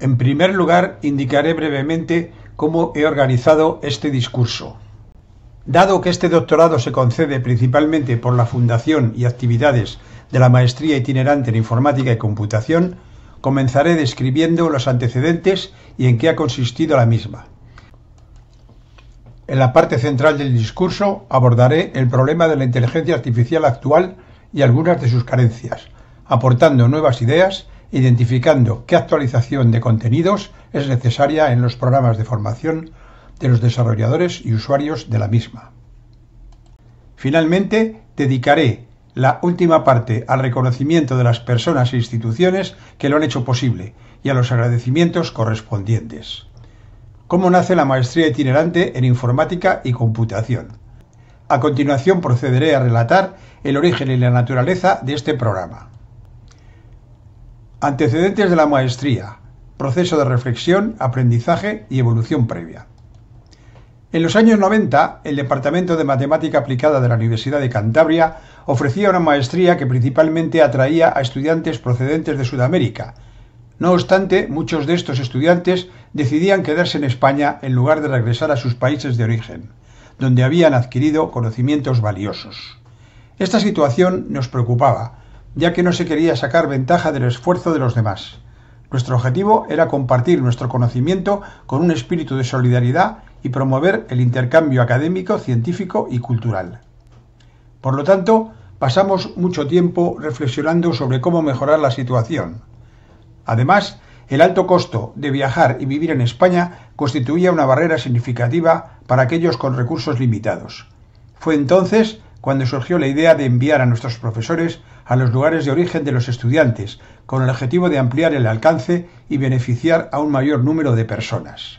En primer lugar, indicaré brevemente cómo he organizado este discurso. Dado que este doctorado se concede principalmente por la fundación y actividades de la Maestría Itinerante en Informática y Computación, comenzaré describiendo los antecedentes y en qué ha consistido la misma. En la parte central del discurso abordaré el problema de la inteligencia artificial actual y algunas de sus carencias, aportando nuevas ideas identificando qué actualización de contenidos es necesaria en los programas de formación de los desarrolladores y usuarios de la misma. Finalmente, dedicaré la última parte al reconocimiento de las personas e instituciones que lo han hecho posible y a los agradecimientos correspondientes. ¿Cómo nace la maestría itinerante en informática y computación? A continuación procederé a relatar el origen y la naturaleza de este programa. Antecedentes de la maestría. Proceso de reflexión, aprendizaje y evolución previa. En los años 90, el Departamento de Matemática Aplicada de la Universidad de Cantabria ofrecía una maestría que principalmente atraía a estudiantes procedentes de Sudamérica. No obstante, muchos de estos estudiantes decidían quedarse en España en lugar de regresar a sus países de origen, donde habían adquirido conocimientos valiosos. Esta situación nos preocupaba, ya que no se quería sacar ventaja del esfuerzo de los demás. Nuestro objetivo era compartir nuestro conocimiento con un espíritu de solidaridad y promover el intercambio académico, científico y cultural. Por lo tanto, pasamos mucho tiempo reflexionando sobre cómo mejorar la situación. Además, el alto costo de viajar y vivir en España constituía una barrera significativa para aquellos con recursos limitados. Fue entonces cuando surgió la idea de enviar a nuestros profesores a los lugares de origen de los estudiantes, con el objetivo de ampliar el alcance y beneficiar a un mayor número de personas.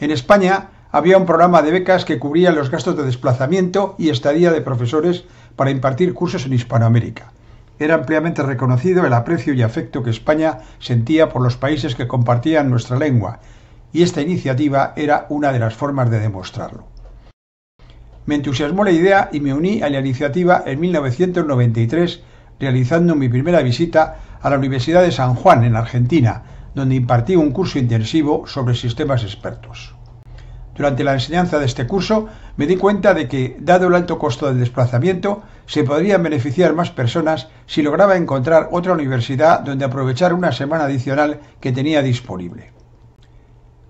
En España había un programa de becas que cubría los gastos de desplazamiento y estadía de profesores para impartir cursos en Hispanoamérica. Era ampliamente reconocido el aprecio y afecto que España sentía por los países que compartían nuestra lengua, y esta iniciativa era una de las formas de demostrarlo. Me entusiasmó la idea y me uní a la iniciativa en 1993, realizando mi primera visita a la Universidad de San Juan, en Argentina, donde impartí un curso intensivo sobre sistemas expertos. Durante la enseñanza de este curso me di cuenta de que, dado el alto costo del desplazamiento, se podrían beneficiar más personas si lograba encontrar otra universidad donde aprovechar una semana adicional que tenía disponible.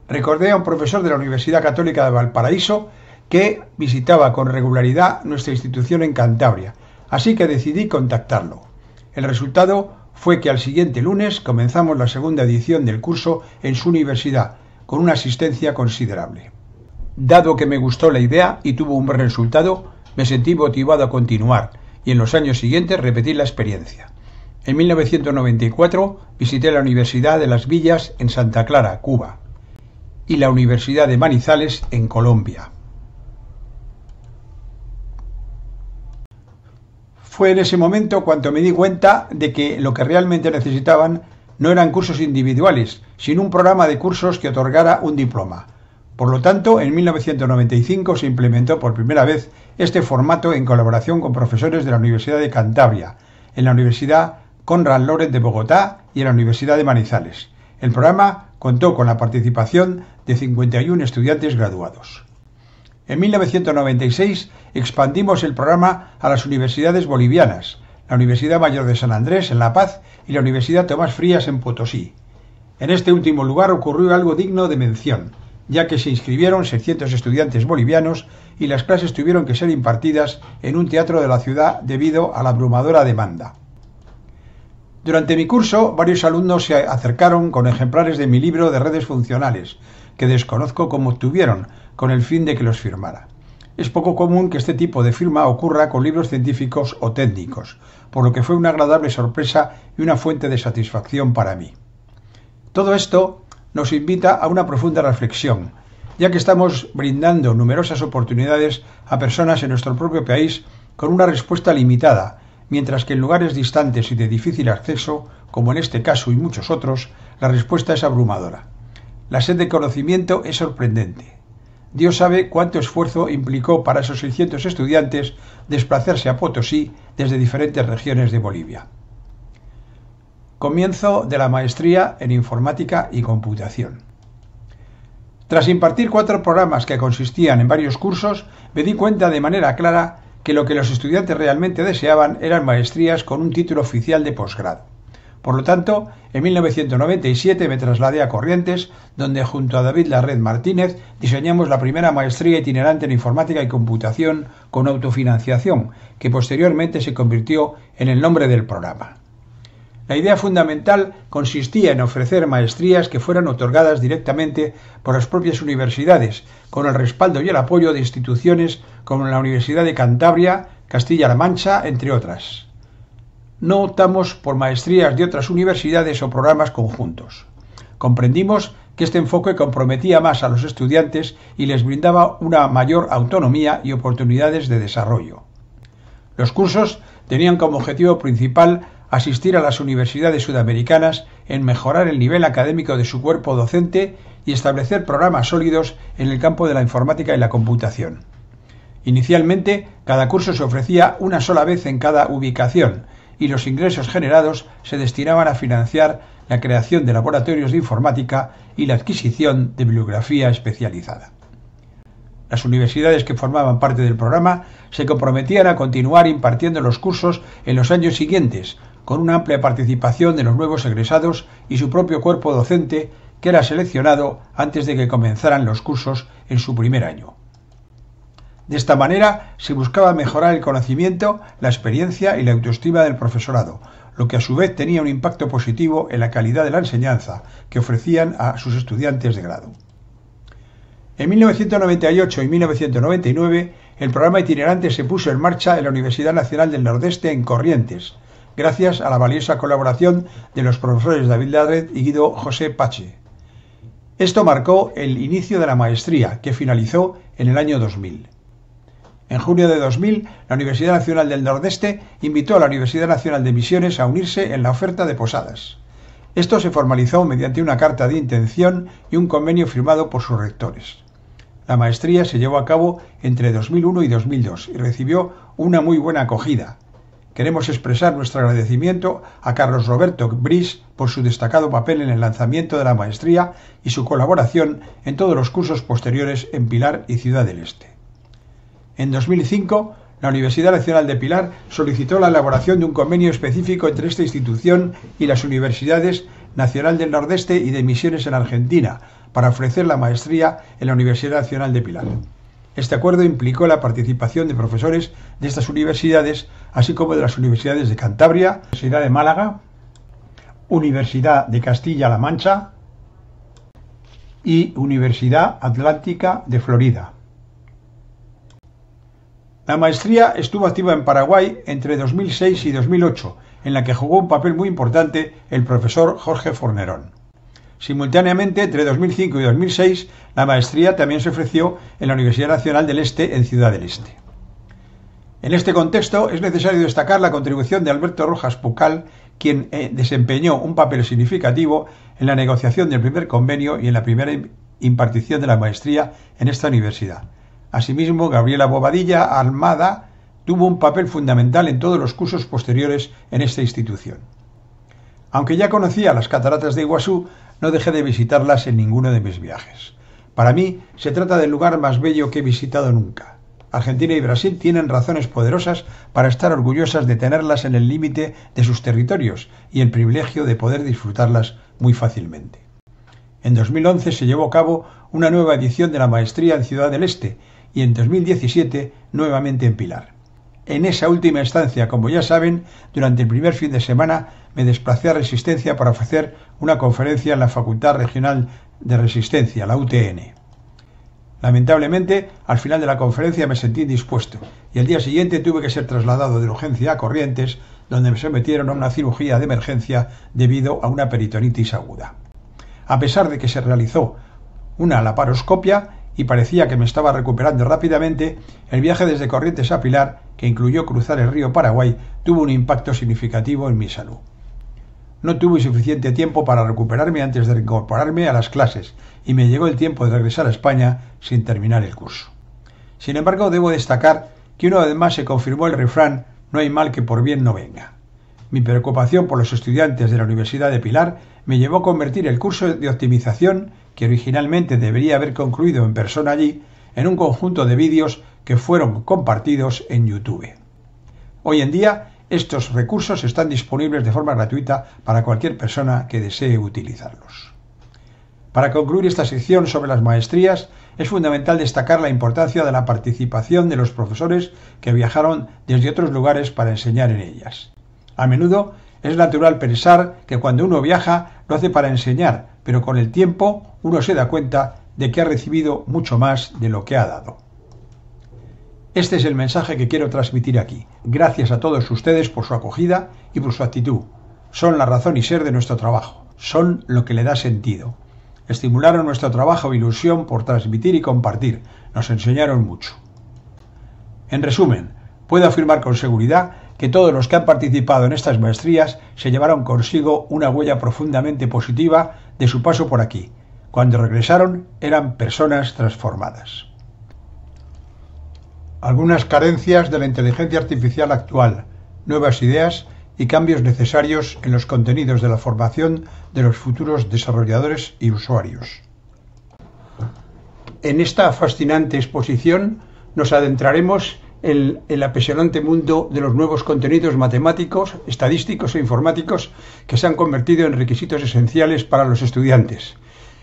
Recordé a un profesor de la Universidad Católica de Valparaíso que visitaba con regularidad nuestra institución en Cantabria, así que decidí contactarlo. El resultado fue que al siguiente lunes comenzamos la segunda edición del curso en su universidad, con una asistencia considerable. Dado que me gustó la idea y tuvo un buen resultado, me sentí motivado a continuar y en los años siguientes repetí la experiencia. En 1994 visité la Universidad de las Villas en Santa Clara, Cuba, y la Universidad de Manizales en Colombia. Fue en ese momento cuando me di cuenta de que lo que realmente necesitaban no eran cursos individuales, sino un programa de cursos que otorgara un diploma. Por lo tanto, en 1995 se implementó por primera vez este formato en colaboración con profesores de la Universidad de Cantabria, en la Universidad Conrad Lorenz de Bogotá y en la Universidad de Manizales. El programa contó con la participación de 51 estudiantes graduados. En 1996 expandimos el programa a las universidades bolivianas, la Universidad Mayor de San Andrés en La Paz y la Universidad Tomás Frías en Potosí. En este último lugar ocurrió algo digno de mención, ya que se inscribieron 600 estudiantes bolivianos y las clases tuvieron que ser impartidas en un teatro de la ciudad debido a la abrumadora demanda. Durante mi curso, varios alumnos se acercaron con ejemplares de mi libro de redes funcionales, que desconozco cómo obtuvieron, con el fin de que los firmara. Es poco común que este tipo de firma ocurra con libros científicos o técnicos, por lo que fue una agradable sorpresa y una fuente de satisfacción para mí. Todo esto nos invita a una profunda reflexión, ya que estamos brindando numerosas oportunidades a personas en nuestro propio país con una respuesta limitada, mientras que en lugares distantes y de difícil acceso, como en este caso y muchos otros, la respuesta es abrumadora. La sed de conocimiento es sorprendente, Dios sabe cuánto esfuerzo implicó para esos 600 estudiantes desplazarse a Potosí desde diferentes regiones de Bolivia. Comienzo de la maestría en informática y computación. Tras impartir cuatro programas que consistían en varios cursos, me di cuenta de manera clara que lo que los estudiantes realmente deseaban eran maestrías con un título oficial de posgrado. Por lo tanto, en 1997 me trasladé a Corrientes, donde junto a David Larred Martínez diseñamos la primera maestría itinerante en informática y computación con autofinanciación, que posteriormente se convirtió en el nombre del programa. La idea fundamental consistía en ofrecer maestrías que fueran otorgadas directamente por las propias universidades, con el respaldo y el apoyo de instituciones como la Universidad de Cantabria, Castilla-La Mancha, entre otras no optamos por maestrías de otras universidades o programas conjuntos. Comprendimos que este enfoque comprometía más a los estudiantes y les brindaba una mayor autonomía y oportunidades de desarrollo. Los cursos tenían como objetivo principal asistir a las universidades sudamericanas en mejorar el nivel académico de su cuerpo docente y establecer programas sólidos en el campo de la informática y la computación. Inicialmente, cada curso se ofrecía una sola vez en cada ubicación, y los ingresos generados se destinaban a financiar la creación de laboratorios de informática y la adquisición de bibliografía especializada. Las universidades que formaban parte del programa se comprometían a continuar impartiendo los cursos en los años siguientes, con una amplia participación de los nuevos egresados y su propio cuerpo docente que era seleccionado antes de que comenzaran los cursos en su primer año. De esta manera se buscaba mejorar el conocimiento, la experiencia y la autoestima del profesorado, lo que a su vez tenía un impacto positivo en la calidad de la enseñanza que ofrecían a sus estudiantes de grado. En 1998 y 1999, el programa itinerante se puso en marcha en la Universidad Nacional del Nordeste en Corrientes, gracias a la valiosa colaboración de los profesores David Ladred y Guido José Pache. Esto marcó el inicio de la maestría, que finalizó en el año 2000. En junio de 2000, la Universidad Nacional del Nordeste invitó a la Universidad Nacional de Misiones a unirse en la oferta de posadas. Esto se formalizó mediante una carta de intención y un convenio firmado por sus rectores. La maestría se llevó a cabo entre 2001 y 2002 y recibió una muy buena acogida. Queremos expresar nuestro agradecimiento a Carlos Roberto Bris por su destacado papel en el lanzamiento de la maestría y su colaboración en todos los cursos posteriores en Pilar y Ciudad del Este. En 2005, la Universidad Nacional de Pilar solicitó la elaboración de un convenio específico entre esta institución y las universidades Nacional del Nordeste y de Misiones en Argentina para ofrecer la maestría en la Universidad Nacional de Pilar. Este acuerdo implicó la participación de profesores de estas universidades, así como de las universidades de Cantabria, Universidad de Málaga, Universidad de Castilla-La Mancha y Universidad Atlántica de Florida. La maestría estuvo activa en Paraguay entre 2006 y 2008, en la que jugó un papel muy importante el profesor Jorge Fornerón. Simultáneamente, entre 2005 y 2006, la maestría también se ofreció en la Universidad Nacional del Este en Ciudad del Este. En este contexto es necesario destacar la contribución de Alberto Rojas Pucal, quien eh, desempeñó un papel significativo en la negociación del primer convenio y en la primera impartición de la maestría en esta universidad. Asimismo, Gabriela Bobadilla Almada tuvo un papel fundamental en todos los cursos posteriores en esta institución. Aunque ya conocía las cataratas de Iguazú, no dejé de visitarlas en ninguno de mis viajes. Para mí, se trata del lugar más bello que he visitado nunca. Argentina y Brasil tienen razones poderosas para estar orgullosas de tenerlas en el límite de sus territorios y el privilegio de poder disfrutarlas muy fácilmente. En 2011 se llevó a cabo una nueva edición de la Maestría en Ciudad del Este, y en 2017 nuevamente en Pilar. En esa última instancia, como ya saben, durante el primer fin de semana me desplacé a Resistencia para ofrecer una conferencia en la Facultad Regional de Resistencia, la UTN. Lamentablemente, al final de la conferencia me sentí indispuesto y al día siguiente tuve que ser trasladado de urgencia a Corrientes, donde me sometieron a una cirugía de emergencia debido a una peritonitis aguda. A pesar de que se realizó una laparoscopia, y parecía que me estaba recuperando rápidamente, el viaje desde Corrientes a Pilar, que incluyó cruzar el río Paraguay, tuvo un impacto significativo en mi salud. No tuve suficiente tiempo para recuperarme antes de incorporarme a las clases y me llegó el tiempo de regresar a España sin terminar el curso. Sin embargo, debo destacar que una vez más se confirmó el refrán no hay mal que por bien no venga. Mi preocupación por los estudiantes de la Universidad de Pilar me llevó a convertir el curso de optimización que originalmente debería haber concluido en persona allí, en un conjunto de vídeos que fueron compartidos en YouTube. Hoy en día, estos recursos están disponibles de forma gratuita para cualquier persona que desee utilizarlos. Para concluir esta sección sobre las maestrías, es fundamental destacar la importancia de la participación de los profesores que viajaron desde otros lugares para enseñar en ellas. A menudo es natural pensar que cuando uno viaja lo hace para enseñar, pero con el tiempo uno se da cuenta de que ha recibido mucho más de lo que ha dado. Este es el mensaje que quiero transmitir aquí. Gracias a todos ustedes por su acogida y por su actitud. Son la razón y ser de nuestro trabajo. Son lo que le da sentido. Estimularon nuestro trabajo e ilusión por transmitir y compartir. Nos enseñaron mucho. En resumen, puedo afirmar con seguridad que todos los que han participado en estas maestrías se llevaron consigo una huella profundamente positiva de su paso por aquí. Cuando regresaron eran personas transformadas. Algunas carencias de la inteligencia artificial actual, nuevas ideas y cambios necesarios en los contenidos de la formación de los futuros desarrolladores y usuarios. En esta fascinante exposición nos adentraremos el, apasionante mundo de los nuevos contenidos matemáticos, estadísticos e informáticos que se han convertido en requisitos esenciales para los estudiantes.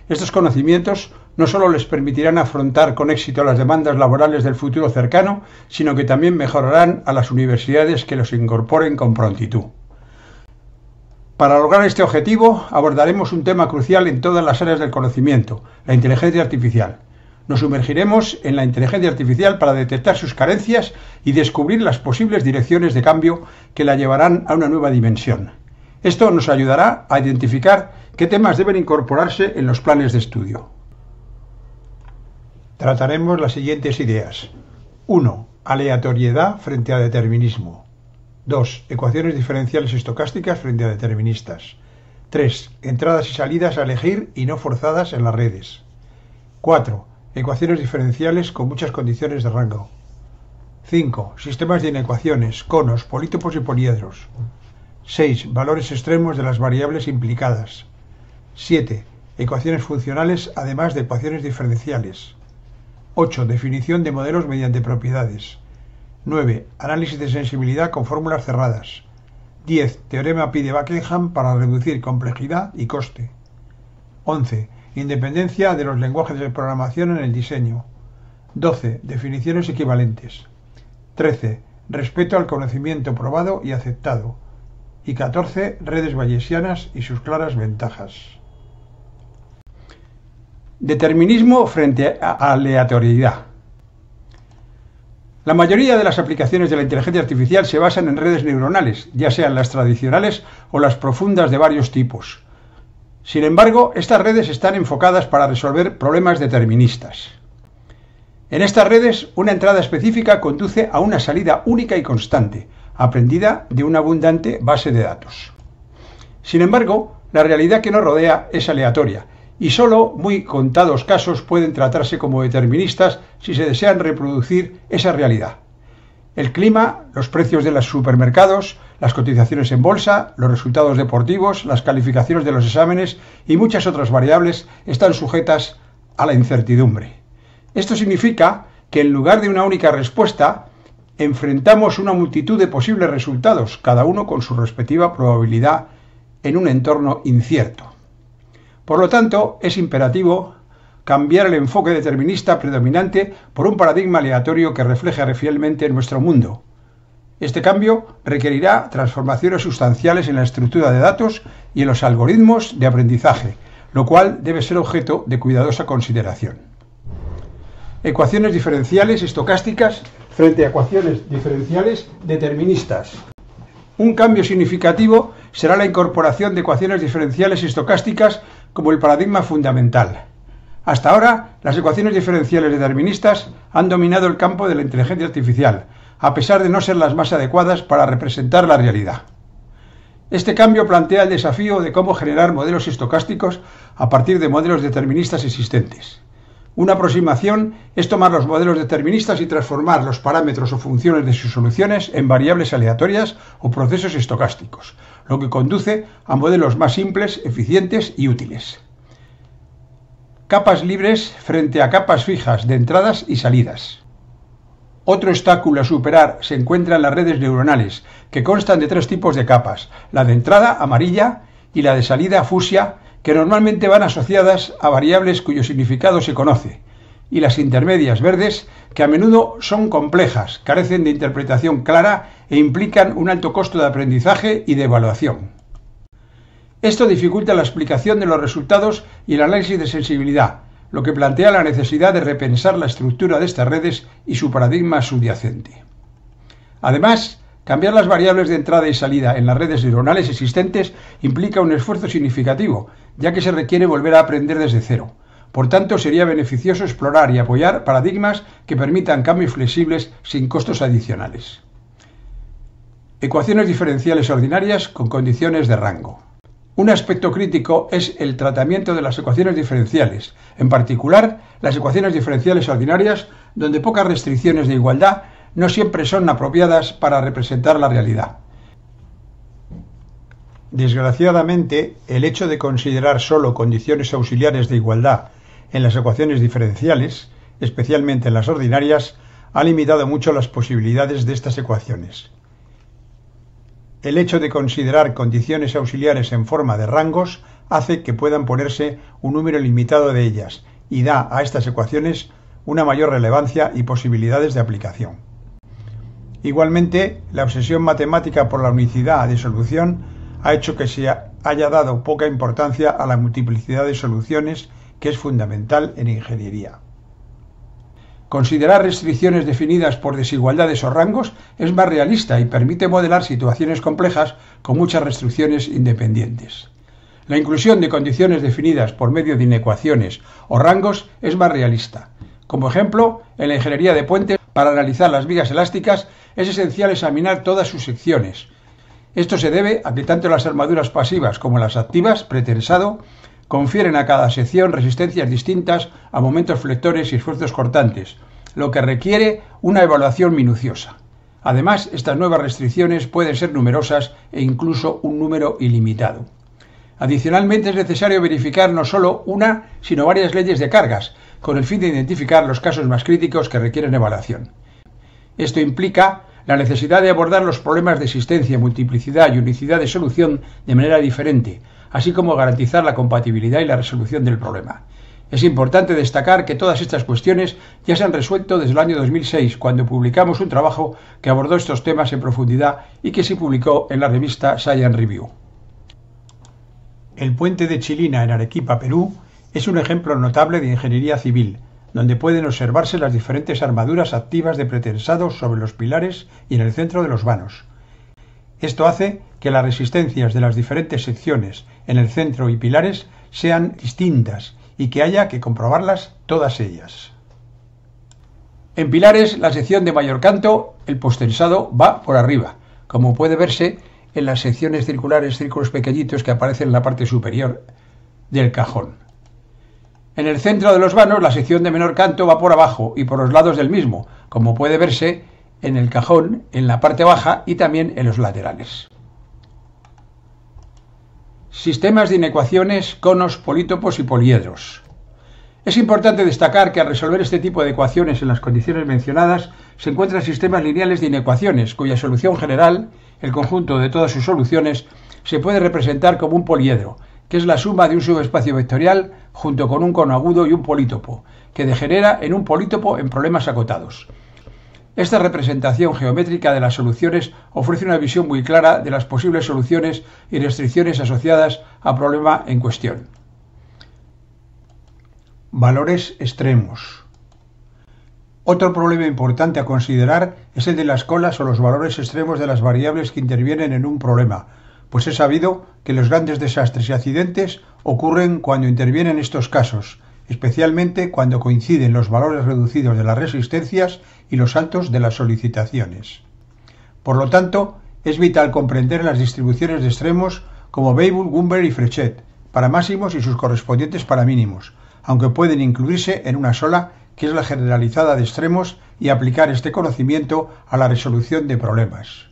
Estos conocimientos no solo les permitirán afrontar con éxito las demandas laborales del futuro cercano, sino que también mejorarán a las universidades que los incorporen con prontitud. Para lograr este objetivo abordaremos un tema crucial en todas las áreas del conocimiento, la inteligencia artificial nos sumergiremos en la inteligencia artificial para detectar sus carencias y descubrir las posibles direcciones de cambio que la llevarán a una nueva dimensión. Esto nos ayudará a identificar qué temas deben incorporarse en los planes de estudio. Trataremos las siguientes ideas. 1. Aleatoriedad frente a determinismo. 2. Ecuaciones diferenciales estocásticas frente a deterministas. 3. Entradas y salidas a elegir y no forzadas en las redes. 4. Ecuaciones diferenciales con muchas condiciones de rango. 5. Sistemas de inecuaciones, conos, polítopos y poliedros. 6. Valores extremos de las variables implicadas. 7. Ecuaciones funcionales además de ecuaciones diferenciales. 8. Definición de modelos mediante propiedades. 9. Análisis de sensibilidad con fórmulas cerradas. 10. Teorema Pi de Buckingham para reducir complejidad y coste. 11. Independencia de los lenguajes de programación en el diseño. 12. Definiciones equivalentes. 13. Respeto al conocimiento probado y aceptado. Y 14. Redes bayesianas y sus claras ventajas. Determinismo frente a aleatoriedad. La mayoría de las aplicaciones de la inteligencia artificial se basan en redes neuronales, ya sean las tradicionales o las profundas de varios tipos. Sin embargo, estas redes están enfocadas para resolver problemas deterministas. En estas redes, una entrada específica conduce a una salida única y constante, aprendida de una abundante base de datos. Sin embargo, la realidad que nos rodea es aleatoria, y solo muy contados casos pueden tratarse como deterministas si se desean reproducir esa realidad. El clima, los precios de los supermercados, las cotizaciones en bolsa, los resultados deportivos, las calificaciones de los exámenes y muchas otras variables están sujetas a la incertidumbre. Esto significa que en lugar de una única respuesta, enfrentamos una multitud de posibles resultados, cada uno con su respectiva probabilidad en un entorno incierto. Por lo tanto, es imperativo cambiar el enfoque determinista predominante por un paradigma aleatorio que refleje fielmente nuestro mundo, este cambio requerirá transformaciones sustanciales en la estructura de datos y en los algoritmos de aprendizaje, lo cual debe ser objeto de cuidadosa consideración. Ecuaciones diferenciales estocásticas frente a ecuaciones diferenciales deterministas. Un cambio significativo será la incorporación de ecuaciones diferenciales estocásticas como el paradigma fundamental. Hasta ahora, las ecuaciones diferenciales deterministas han dominado el campo de la inteligencia artificial, a pesar de no ser las más adecuadas para representar la realidad. Este cambio plantea el desafío de cómo generar modelos estocásticos a partir de modelos deterministas existentes. Una aproximación es tomar los modelos deterministas y transformar los parámetros o funciones de sus soluciones en variables aleatorias o procesos estocásticos, lo que conduce a modelos más simples, eficientes y útiles. Capas libres frente a capas fijas de entradas y salidas. Otro obstáculo a superar se encuentra en las redes neuronales, que constan de tres tipos de capas, la de entrada amarilla y la de salida fusia, que normalmente van asociadas a variables cuyo significado se conoce, y las intermedias verdes, que a menudo son complejas, carecen de interpretación clara e implican un alto costo de aprendizaje y de evaluación. Esto dificulta la explicación de los resultados y el análisis de sensibilidad, lo que plantea la necesidad de repensar la estructura de estas redes y su paradigma subyacente. Además, cambiar las variables de entrada y salida en las redes neuronales existentes implica un esfuerzo significativo, ya que se requiere volver a aprender desde cero. Por tanto, sería beneficioso explorar y apoyar paradigmas que permitan cambios flexibles sin costos adicionales. Ecuaciones diferenciales ordinarias con condiciones de rango. Un aspecto crítico es el tratamiento de las ecuaciones diferenciales, en particular las ecuaciones diferenciales ordinarias, donde pocas restricciones de igualdad no siempre son apropiadas para representar la realidad. Desgraciadamente, el hecho de considerar solo condiciones auxiliares de igualdad en las ecuaciones diferenciales, especialmente en las ordinarias, ha limitado mucho las posibilidades de estas ecuaciones. El hecho de considerar condiciones auxiliares en forma de rangos hace que puedan ponerse un número limitado de ellas y da a estas ecuaciones una mayor relevancia y posibilidades de aplicación. Igualmente, la obsesión matemática por la unicidad de solución ha hecho que se haya dado poca importancia a la multiplicidad de soluciones que es fundamental en ingeniería. Considerar restricciones definidas por desigualdades o rangos es más realista y permite modelar situaciones complejas con muchas restricciones independientes. La inclusión de condiciones definidas por medio de inecuaciones o rangos es más realista. Como ejemplo, en la ingeniería de puentes, para analizar las vigas elásticas es esencial examinar todas sus secciones. Esto se debe a que tanto las armaduras pasivas como las activas, pretensado, confieren a cada sección resistencias distintas a momentos flectores y esfuerzos cortantes, lo que requiere una evaluación minuciosa. Además, estas nuevas restricciones pueden ser numerosas e incluso un número ilimitado. Adicionalmente, es necesario verificar no solo una, sino varias leyes de cargas, con el fin de identificar los casos más críticos que requieren evaluación. Esto implica la necesidad de abordar los problemas de existencia, multiplicidad y unicidad de solución de manera diferente, así como garantizar la compatibilidad y la resolución del problema. Es importante destacar que todas estas cuestiones ya se han resuelto desde el año 2006, cuando publicamos un trabajo que abordó estos temas en profundidad y que se publicó en la revista Science Review. El puente de Chilina en Arequipa, Perú, es un ejemplo notable de ingeniería civil, donde pueden observarse las diferentes armaduras activas de pretensados sobre los pilares y en el centro de los vanos. Esto hace que las resistencias de las diferentes secciones en el centro y pilares sean distintas y que haya que comprobarlas todas ellas. En pilares, la sección de mayor canto, el postensado va por arriba, como puede verse en las secciones circulares, círculos pequeñitos que aparecen en la parte superior del cajón. En el centro de los vanos, la sección de menor canto va por abajo y por los lados del mismo, como puede verse en el cajón, en la parte baja y también en los laterales. Sistemas de inecuaciones, conos, polítopos y poliedros. Es importante destacar que al resolver este tipo de ecuaciones en las condiciones mencionadas, se encuentran sistemas lineales de inecuaciones, cuya solución general, el conjunto de todas sus soluciones, se puede representar como un poliedro, que es la suma de un subespacio vectorial junto con un cono agudo y un polítopo, que degenera en un polítopo en problemas acotados. Esta representación geométrica de las soluciones ofrece una visión muy clara de las posibles soluciones y restricciones asociadas al problema en cuestión. Valores extremos. Otro problema importante a considerar es el de las colas o los valores extremos de las variables que intervienen en un problema, pues es sabido que los grandes desastres y accidentes ocurren cuando intervienen estos casos, especialmente cuando coinciden los valores reducidos de las resistencias y los altos de las solicitaciones. Por lo tanto, es vital comprender las distribuciones de extremos como Babel, Gumbel y Frechet para máximos y sus correspondientes para mínimos, aunque pueden incluirse en una sola, que es la generalizada de extremos, y aplicar este conocimiento a la resolución de problemas.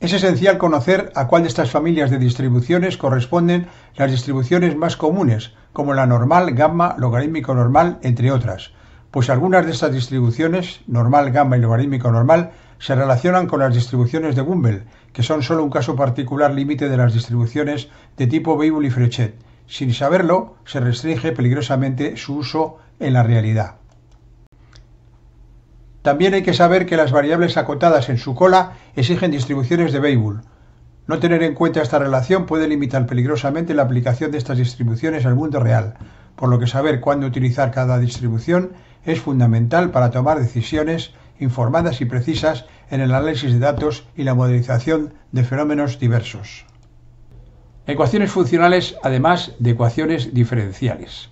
Es esencial conocer a cuál de estas familias de distribuciones corresponden las distribuciones más comunes, como la normal, gamma, logarítmico normal, entre otras, pues algunas de estas distribuciones, normal, gamma y logarítmico normal, se relacionan con las distribuciones de Gumbel, que son solo un caso particular límite de las distribuciones de tipo Weibull y Frechet. Sin saberlo, se restringe peligrosamente su uso en la realidad. También hay que saber que las variables acotadas en su cola exigen distribuciones de Weibull. No tener en cuenta esta relación puede limitar peligrosamente la aplicación de estas distribuciones al mundo real, por lo que saber cuándo utilizar cada distribución es fundamental para tomar decisiones informadas y precisas en el análisis de datos y la modelización de fenómenos diversos. Ecuaciones funcionales, además de ecuaciones diferenciales.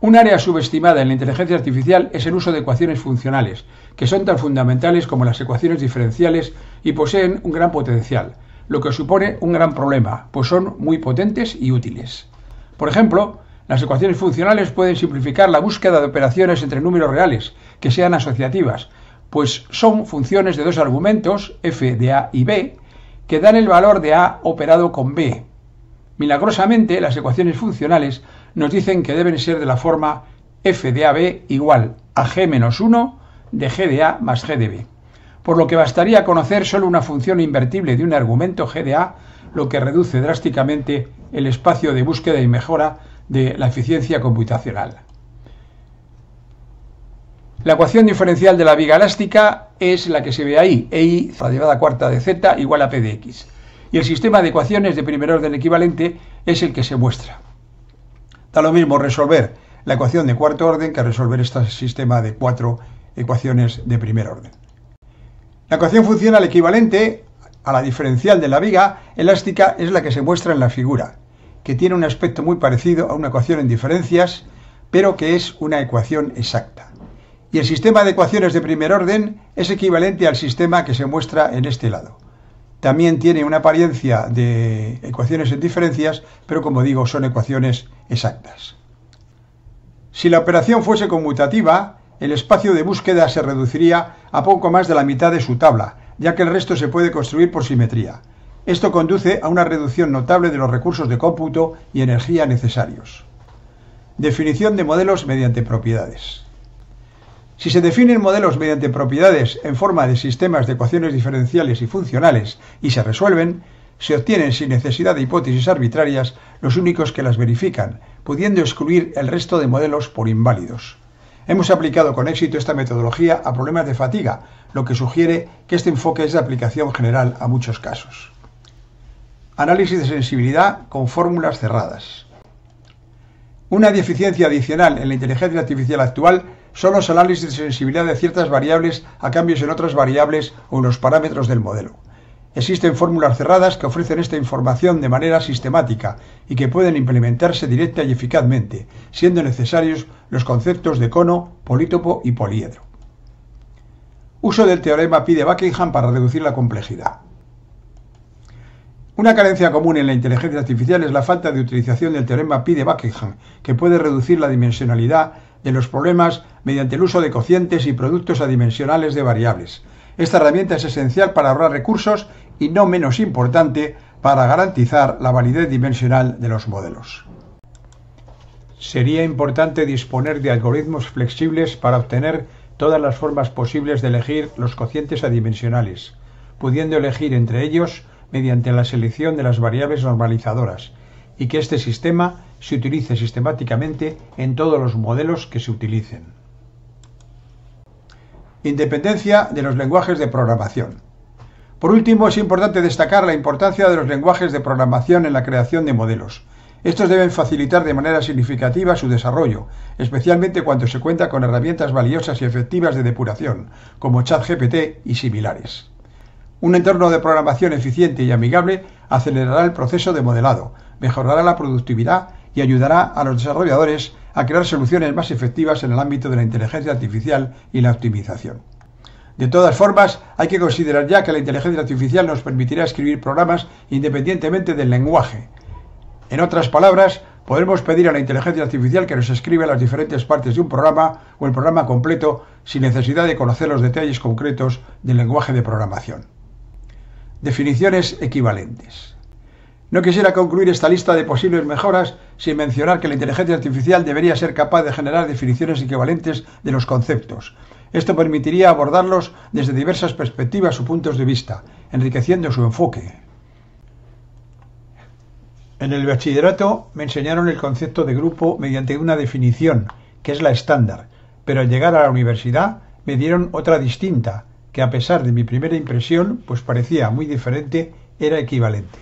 Un área subestimada en la inteligencia artificial es el uso de ecuaciones funcionales, que son tan fundamentales como las ecuaciones diferenciales y poseen un gran potencial, lo que supone un gran problema, pues son muy potentes y útiles. Por ejemplo, las ecuaciones funcionales pueden simplificar la búsqueda de operaciones entre números reales, que sean asociativas, pues son funciones de dos argumentos, f de a y b, que dan el valor de a operado con b. Milagrosamente, las ecuaciones funcionales nos dicen que deben ser de la forma f de b igual a g menos 1 de g de a más g de b. Por lo que bastaría conocer solo una función invertible de un argumento g de a, lo que reduce drásticamente el espacio de búsqueda y mejora de la eficiencia computacional. La ecuación diferencial de la viga elástica es la que se ve ahí, EI elevada cuarta de z igual a p de x. Y el sistema de ecuaciones de primer orden equivalente es el que se muestra. Da lo mismo resolver la ecuación de cuarto orden que resolver este sistema de cuatro ecuaciones de primer orden. La ecuación funcional equivalente a la diferencial de la viga elástica es la que se muestra en la figura que tiene un aspecto muy parecido a una ecuación en diferencias, pero que es una ecuación exacta. Y el sistema de ecuaciones de primer orden es equivalente al sistema que se muestra en este lado. También tiene una apariencia de ecuaciones en diferencias, pero como digo, son ecuaciones exactas. Si la operación fuese conmutativa, el espacio de búsqueda se reduciría a poco más de la mitad de su tabla, ya que el resto se puede construir por simetría. Esto conduce a una reducción notable de los recursos de cómputo y energía necesarios. Definición de modelos mediante propiedades. Si se definen modelos mediante propiedades en forma de sistemas de ecuaciones diferenciales y funcionales y se resuelven, se obtienen sin necesidad de hipótesis arbitrarias los únicos que las verifican, pudiendo excluir el resto de modelos por inválidos. Hemos aplicado con éxito esta metodología a problemas de fatiga, lo que sugiere que este enfoque es de aplicación general a muchos casos. Análisis de sensibilidad con fórmulas cerradas. Una deficiencia adicional en la inteligencia artificial actual son los análisis de sensibilidad de ciertas variables a cambios en otras variables o en los parámetros del modelo. Existen fórmulas cerradas que ofrecen esta información de manera sistemática y que pueden implementarse directa y eficazmente, siendo necesarios los conceptos de cono, polítopo y poliedro. Uso del teorema Pide-Buckingham para reducir la complejidad. Una carencia común en la inteligencia artificial es la falta de utilización del teorema Pi de Buckingham, que puede reducir la dimensionalidad de los problemas mediante el uso de cocientes y productos adimensionales de variables. Esta herramienta es esencial para ahorrar recursos y, no menos importante, para garantizar la validez dimensional de los modelos. Sería importante disponer de algoritmos flexibles para obtener todas las formas posibles de elegir los cocientes adimensionales, pudiendo elegir entre ellos mediante la selección de las variables normalizadoras y que este sistema se utilice sistemáticamente en todos los modelos que se utilicen. Independencia de los lenguajes de programación. Por último, es importante destacar la importancia de los lenguajes de programación en la creación de modelos. Estos deben facilitar de manera significativa su desarrollo, especialmente cuando se cuenta con herramientas valiosas y efectivas de depuración, como ChatGPT y similares. Un entorno de programación eficiente y amigable acelerará el proceso de modelado, mejorará la productividad y ayudará a los desarrolladores a crear soluciones más efectivas en el ámbito de la inteligencia artificial y la optimización. De todas formas, hay que considerar ya que la inteligencia artificial nos permitirá escribir programas independientemente del lenguaje. En otras palabras, podremos pedir a la inteligencia artificial que nos escriba las diferentes partes de un programa o el programa completo sin necesidad de conocer los detalles concretos del lenguaje de programación definiciones equivalentes. No quisiera concluir esta lista de posibles mejoras sin mencionar que la inteligencia artificial debería ser capaz de generar definiciones equivalentes de los conceptos. Esto permitiría abordarlos desde diversas perspectivas o puntos de vista, enriqueciendo su enfoque. En el bachillerato me enseñaron el concepto de grupo mediante una definición, que es la estándar, pero al llegar a la universidad me dieron otra distinta, que a pesar de mi primera impresión, pues parecía muy diferente, era equivalente.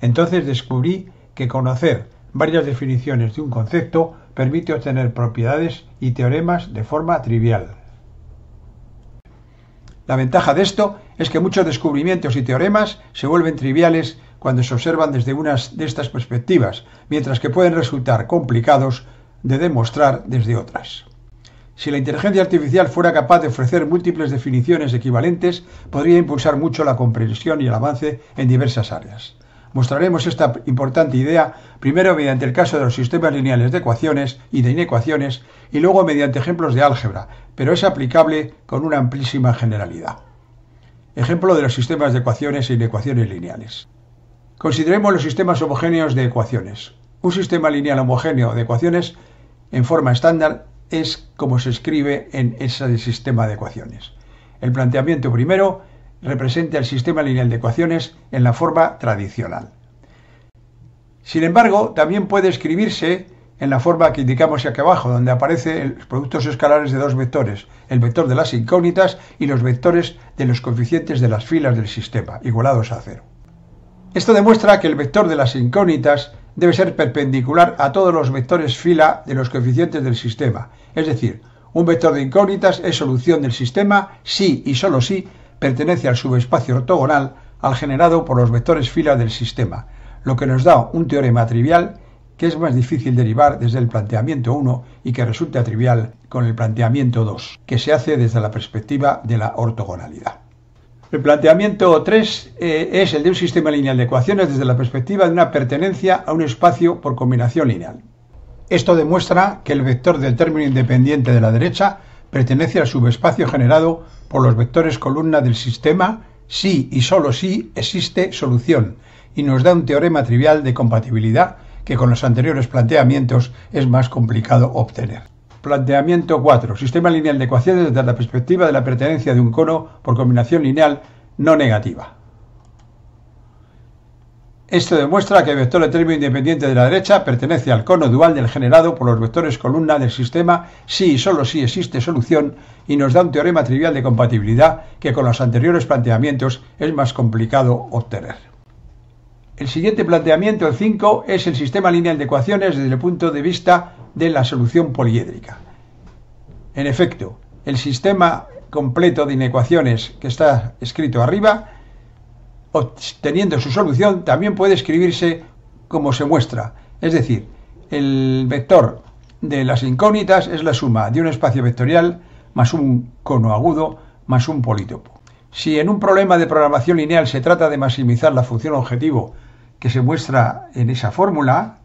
Entonces descubrí que conocer varias definiciones de un concepto permite obtener propiedades y teoremas de forma trivial. La ventaja de esto es que muchos descubrimientos y teoremas se vuelven triviales cuando se observan desde unas de estas perspectivas, mientras que pueden resultar complicados de demostrar desde otras. Si la inteligencia artificial fuera capaz de ofrecer múltiples definiciones equivalentes, podría impulsar mucho la comprensión y el avance en diversas áreas. Mostraremos esta importante idea primero mediante el caso de los sistemas lineales de ecuaciones y de inecuaciones y luego mediante ejemplos de álgebra, pero es aplicable con una amplísima generalidad. Ejemplo de los sistemas de ecuaciones e inecuaciones lineales. Consideremos los sistemas homogéneos de ecuaciones. Un sistema lineal homogéneo de ecuaciones en forma estándar es como se escribe en ese sistema de ecuaciones. El planteamiento primero representa el sistema lineal de ecuaciones en la forma tradicional. Sin embargo, también puede escribirse en la forma que indicamos aquí abajo, donde aparecen los productos escalares de dos vectores, el vector de las incógnitas y los vectores de los coeficientes de las filas del sistema, igualados a cero. Esto demuestra que el vector de las incógnitas debe ser perpendicular a todos los vectores fila de los coeficientes del sistema. Es decir, un vector de incógnitas es solución del sistema si y sólo si pertenece al subespacio ortogonal al generado por los vectores fila del sistema, lo que nos da un teorema trivial que es más difícil derivar desde el planteamiento 1 y que resulta trivial con el planteamiento 2, que se hace desde la perspectiva de la ortogonalidad. El planteamiento 3 eh, es el de un sistema lineal de ecuaciones desde la perspectiva de una pertenencia a un espacio por combinación lineal. Esto demuestra que el vector del término independiente de la derecha pertenece al subespacio generado por los vectores columna del sistema si y sólo si existe solución y nos da un teorema trivial de compatibilidad que con los anteriores planteamientos es más complicado obtener. Planteamiento 4. Sistema lineal de ecuaciones desde la perspectiva de la pertenencia de un cono por combinación lineal no negativa. Esto demuestra que el vector de término independiente de la derecha pertenece al cono dual del generado por los vectores columna del sistema si y solo si existe solución y nos da un teorema trivial de compatibilidad que con los anteriores planteamientos es más complicado obtener. El siguiente planteamiento, el 5, es el sistema lineal de ecuaciones desde el punto de vista de la solución poliédrica. En efecto, el sistema completo de inecuaciones que está escrito arriba, obteniendo su solución, también puede escribirse como se muestra. Es decir, el vector de las incógnitas es la suma de un espacio vectorial más un cono agudo más un polítopo. Si en un problema de programación lineal se trata de maximizar la función objetivo que se muestra en esa fórmula,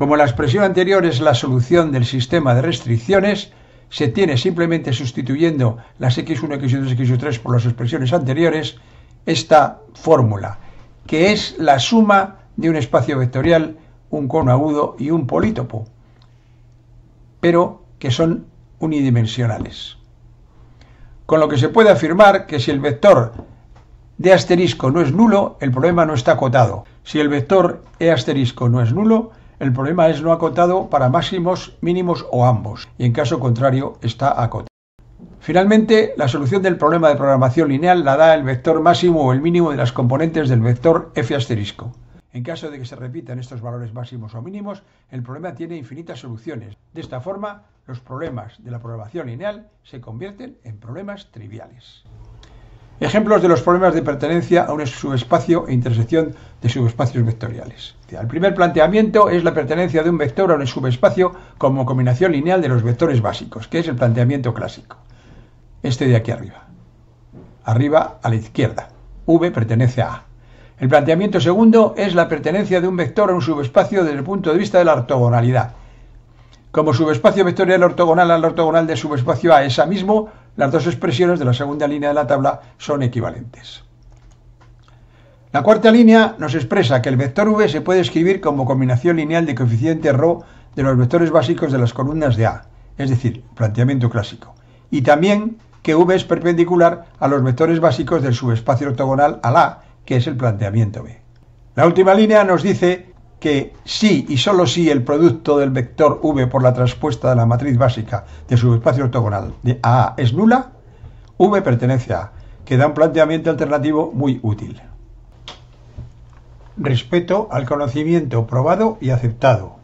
como la expresión anterior es la solución del sistema de restricciones, se tiene simplemente sustituyendo las x1, x2, x3 por las expresiones anteriores esta fórmula, que es la suma de un espacio vectorial, un cono agudo y un polítopo, pero que son unidimensionales. Con lo que se puede afirmar que si el vector de asterisco no es nulo, el problema no está acotado. Si el vector e asterisco no es nulo, el problema es no acotado para máximos, mínimos o ambos, y en caso contrario está acotado. Finalmente, la solución del problema de programación lineal la da el vector máximo o el mínimo de las componentes del vector f asterisco. En caso de que se repitan estos valores máximos o mínimos, el problema tiene infinitas soluciones. De esta forma, los problemas de la programación lineal se convierten en problemas triviales. Ejemplos de los problemas de pertenencia a un subespacio e intersección de subespacios vectoriales. El primer planteamiento es la pertenencia de un vector a un subespacio como combinación lineal de los vectores básicos, que es el planteamiento clásico. Este de aquí arriba. Arriba a la izquierda. V pertenece a A. El planteamiento segundo es la pertenencia de un vector a un subespacio desde el punto de vista de la ortogonalidad. Como subespacio vectorial ortogonal al ortogonal del subespacio A es A mismo, las dos expresiones de la segunda línea de la tabla son equivalentes. La cuarta línea nos expresa que el vector v se puede escribir como combinación lineal de coeficiente ρ de los vectores básicos de las columnas de A, es decir, planteamiento clásico, y también que v es perpendicular a los vectores básicos del subespacio ortogonal al A, que es el planteamiento B. La última línea nos dice que si y solo si el producto del vector v por la transpuesta de la matriz básica de su espacio ortogonal de A es nula, v pertenece a A, que da un planteamiento alternativo muy útil. Respeto al conocimiento probado y aceptado.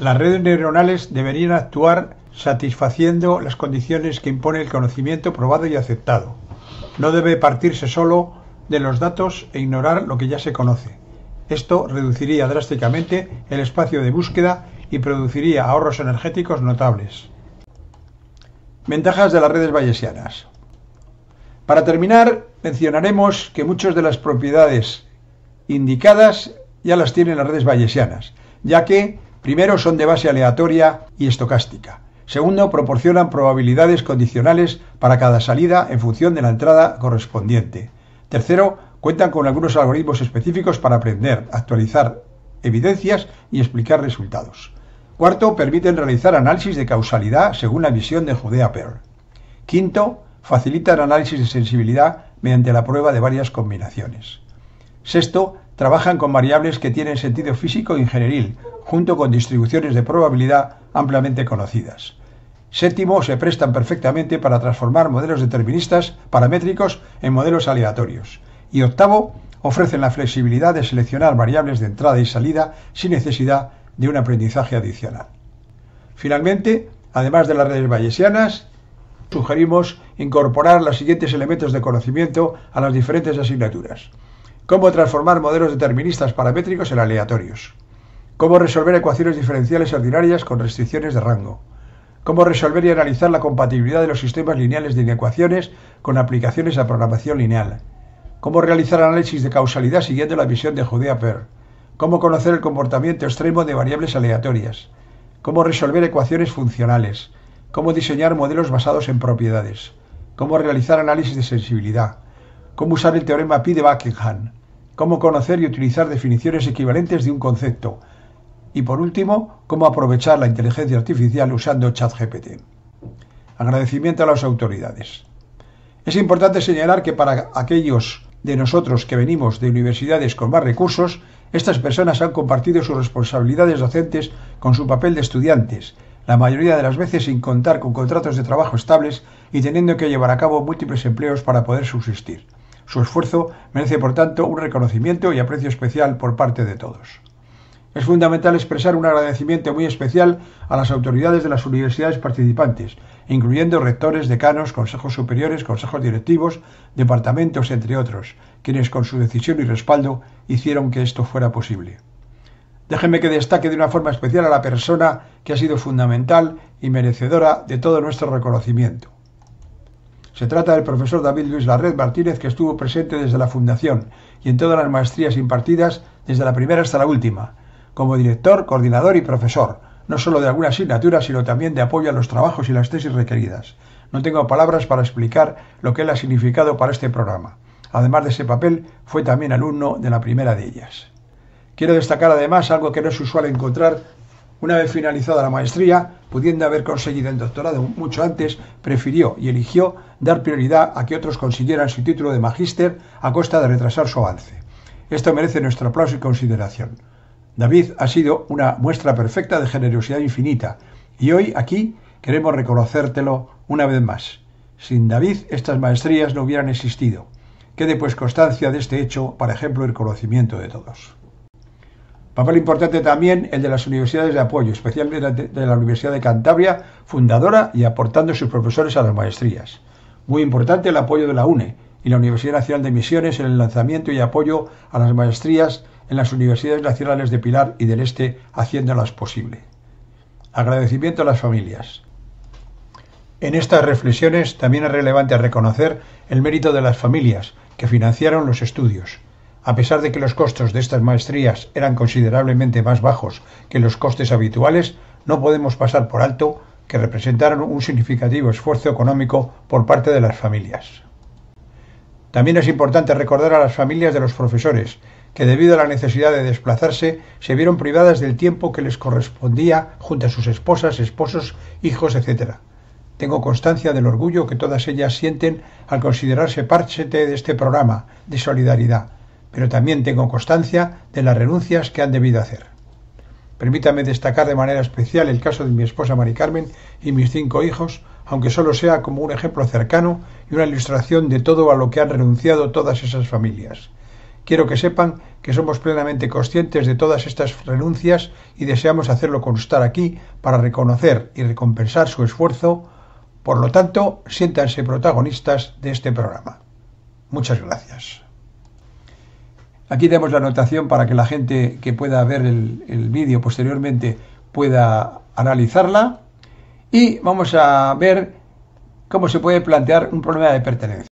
Las redes neuronales deberían actuar satisfaciendo las condiciones que impone el conocimiento probado y aceptado. No debe partirse solo de los datos e ignorar lo que ya se conoce esto reduciría drásticamente el espacio de búsqueda y produciría ahorros energéticos notables. Ventajas de las redes bayesianas. Para terminar, mencionaremos que muchas de las propiedades indicadas ya las tienen las redes bayesianas, ya que, primero, son de base aleatoria y estocástica. Segundo, proporcionan probabilidades condicionales para cada salida en función de la entrada correspondiente. Tercero, Cuentan con algunos algoritmos específicos para aprender, actualizar evidencias y explicar resultados. Cuarto, permiten realizar análisis de causalidad según la visión de Judea Pearl. Quinto, facilitan análisis de sensibilidad mediante la prueba de varias combinaciones. Sexto, trabajan con variables que tienen sentido físico e ingenieril, junto con distribuciones de probabilidad ampliamente conocidas. Séptimo, se prestan perfectamente para transformar modelos deterministas paramétricos en modelos aleatorios. Y octavo, ofrecen la flexibilidad de seleccionar variables de entrada y salida sin necesidad de un aprendizaje adicional. Finalmente, además de las redes bayesianas, sugerimos incorporar los siguientes elementos de conocimiento a las diferentes asignaturas. Cómo transformar modelos deterministas paramétricos en aleatorios. Cómo resolver ecuaciones diferenciales ordinarias con restricciones de rango. Cómo resolver y analizar la compatibilidad de los sistemas lineales de inecuaciones con aplicaciones a programación lineal cómo realizar análisis de causalidad siguiendo la visión de Judea Per, cómo conocer el comportamiento extremo de variables aleatorias, cómo resolver ecuaciones funcionales, cómo diseñar modelos basados en propiedades, cómo realizar análisis de sensibilidad, cómo usar el teorema pi de Buckingham, cómo conocer y utilizar definiciones equivalentes de un concepto, y por último, cómo aprovechar la inteligencia artificial usando ChatGPT. Agradecimiento a las autoridades. Es importante señalar que para aquellos de nosotros que venimos de universidades con más recursos, estas personas han compartido sus responsabilidades docentes con su papel de estudiantes, la mayoría de las veces sin contar con contratos de trabajo estables y teniendo que llevar a cabo múltiples empleos para poder subsistir. Su esfuerzo merece, por tanto, un reconocimiento y aprecio especial por parte de todos. Es fundamental expresar un agradecimiento muy especial a las autoridades de las universidades participantes, incluyendo rectores, decanos, consejos superiores, consejos directivos, departamentos, entre otros, quienes con su decisión y respaldo hicieron que esto fuera posible. Déjenme que destaque de una forma especial a la persona que ha sido fundamental y merecedora de todo nuestro reconocimiento. Se trata del profesor David Luis Larred Martínez, que estuvo presente desde la fundación y en todas las maestrías impartidas, desde la primera hasta la última, como director, coordinador y profesor, no solo de alguna asignatura, sino también de apoyo a los trabajos y las tesis requeridas. No tengo palabras para explicar lo que él ha significado para este programa. Además de ese papel, fue también alumno de la primera de ellas. Quiero destacar además algo que no es usual encontrar una vez finalizada la maestría, pudiendo haber conseguido el doctorado mucho antes, prefirió y eligió dar prioridad a que otros consiguieran su título de magíster a costa de retrasar su avance. Esto merece nuestro aplauso y consideración. David ha sido una muestra perfecta de generosidad infinita y hoy aquí queremos reconocértelo una vez más. Sin David estas maestrías no hubieran existido. Quede pues constancia de este hecho para ejemplo el conocimiento de todos. Papel importante también el de las universidades de apoyo, especialmente de la Universidad de Cantabria, fundadora y aportando sus profesores a las maestrías. Muy importante el apoyo de la UNE, y la Universidad Nacional de Misiones en el lanzamiento y apoyo a las maestrías en las Universidades Nacionales de Pilar y del Este, haciéndolas posible. Agradecimiento a las familias. En estas reflexiones también es relevante reconocer el mérito de las familias que financiaron los estudios. A pesar de que los costos de estas maestrías eran considerablemente más bajos que los costes habituales, no podemos pasar por alto que representaron un significativo esfuerzo económico por parte de las familias. También es importante recordar a las familias de los profesores, que debido a la necesidad de desplazarse se vieron privadas del tiempo que les correspondía junto a sus esposas, esposos, hijos, etc. Tengo constancia del orgullo que todas ellas sienten al considerarse parte de este programa de solidaridad, pero también tengo constancia de las renuncias que han debido hacer. Permítame destacar de manera especial el caso de mi esposa Mari Carmen y mis cinco hijos, aunque solo sea como un ejemplo cercano y una ilustración de todo a lo que han renunciado todas esas familias. Quiero que sepan que somos plenamente conscientes de todas estas renuncias y deseamos hacerlo constar aquí para reconocer y recompensar su esfuerzo. Por lo tanto, siéntanse protagonistas de este programa. Muchas gracias. Aquí tenemos la anotación para que la gente que pueda ver el, el vídeo posteriormente pueda analizarla y vamos a ver cómo se puede plantear un problema de pertenencia.